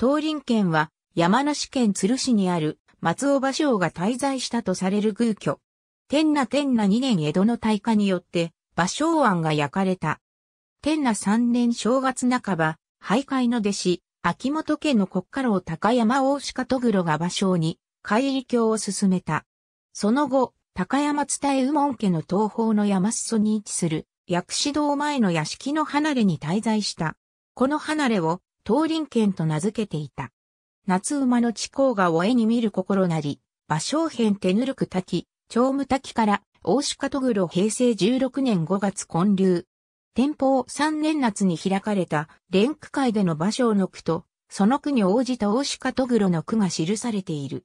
東林県は山梨県鶴市にある松尾芭蕉が滞在したとされる宮居。天那天那2年江戸の大火によって芭蕉庵が焼かれた。天那3年正月半ば、徘徊の弟子、秋元家の国家老高山大鹿戸黒が芭蕉に、帰り教を進めた。その後、高山伝右門家の東方の山裾に位置する、薬師堂前の屋敷の離れに滞在した。この離れを東林県と名付けていた。夏馬の地高がを絵に見る心なり、馬小編手ぬるく滝、長無滝から大鹿戸黒平成16年5月建立。天保3年夏に開かれた連区会での馬小の句と、その句に応じた大鹿戸黒の句が記されている。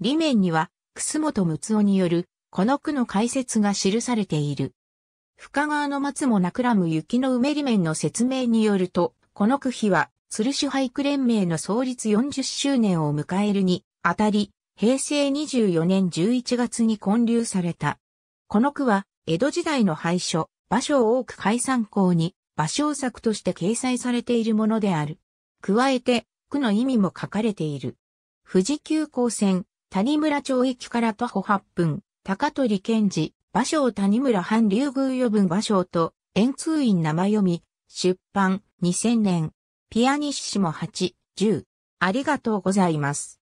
裏面には、楠本睦夫による、この句の解説が記されている。深川の松もなくらむ雪の埋め裏面の説明によると、この句碑は鶴主俳句連盟の創立40周年を迎えるに、あたり、平成24年11月に建立された。この句は、江戸時代の廃書、芭蕉多く解散校に、芭蕉作として掲載されているものである。加えて、句の意味も書かれている。富士急行線、谷村町駅から徒歩8分、高取健治、芭蕉谷村藩竜宮余分芭蕉と、円通院生読み、出版、2000年。ピアニッシモ8、10。ありがとうございます。